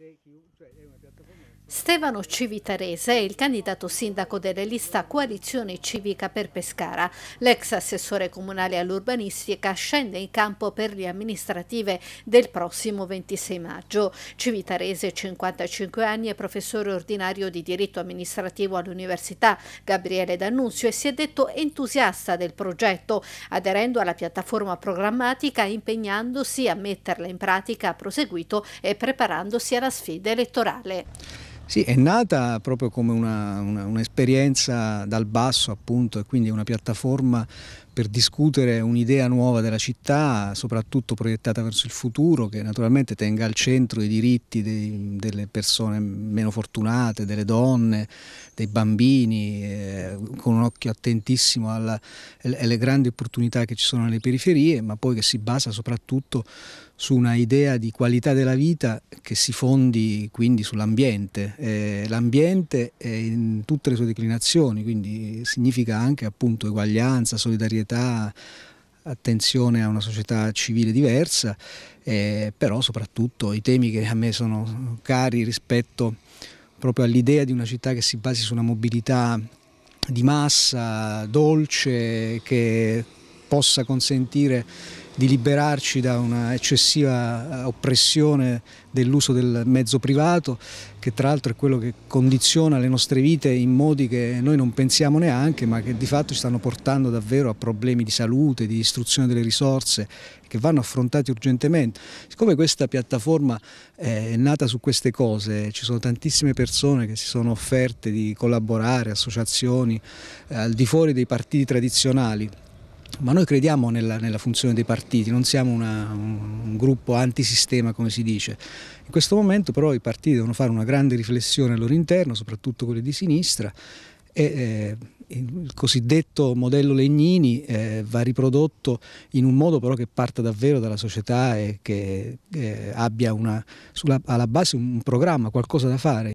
Cioè, Stefano Civitarese è il candidato sindaco della lista Coalizione Civica per Pescara. L'ex assessore comunale all'urbanistica scende in campo per le amministrative del prossimo 26 maggio. Civitarese, 55 anni, è professore ordinario di diritto amministrativo all'Università Gabriele D'Annunzio e si è detto entusiasta del progetto, aderendo alla piattaforma programmatica, impegnandosi a metterla in pratica, ha proseguito e preparandosi alla la sfida elettorale. Sì, è nata proprio come un'esperienza dal basso appunto e quindi una piattaforma per discutere un'idea nuova della città, soprattutto proiettata verso il futuro, che naturalmente tenga al centro i diritti dei, delle persone meno fortunate, delle donne, dei bambini, eh, con un occhio attentissimo alla, alle grandi opportunità che ci sono nelle periferie, ma poi che si basa soprattutto su una idea di qualità della vita che si fondi quindi sull'ambiente. Eh, l'ambiente in tutte le sue declinazioni, quindi significa anche appunto eguaglianza, solidarietà, società, attenzione a una società civile diversa, eh, però soprattutto i temi che a me sono cari rispetto proprio all'idea di una città che si basi su una mobilità di massa, dolce, che possa consentire di liberarci da una eccessiva eh, oppressione dell'uso del mezzo privato, che tra l'altro è quello che condiziona le nostre vite in modi che noi non pensiamo neanche, ma che di fatto ci stanno portando davvero a problemi di salute, di distruzione delle risorse, che vanno affrontati urgentemente. Siccome questa piattaforma eh, è nata su queste cose, ci sono tantissime persone che si sono offerte di collaborare, associazioni, eh, al di fuori dei partiti tradizionali, Certo, ma noi crediamo nella, nella, funzione dei partiti, non siamo una, un, un, gruppo antisistema come si dice. In questo momento però i partiti devono fare una grande riflessione al loro interno, soprattutto quelli di sinistra, e eh, il cosiddetto modello Legnini eh, va riprodotto in un modo però che parta davvero dalla società e che eh, abbia una, sulla, alla base un programma, qualcosa da fare.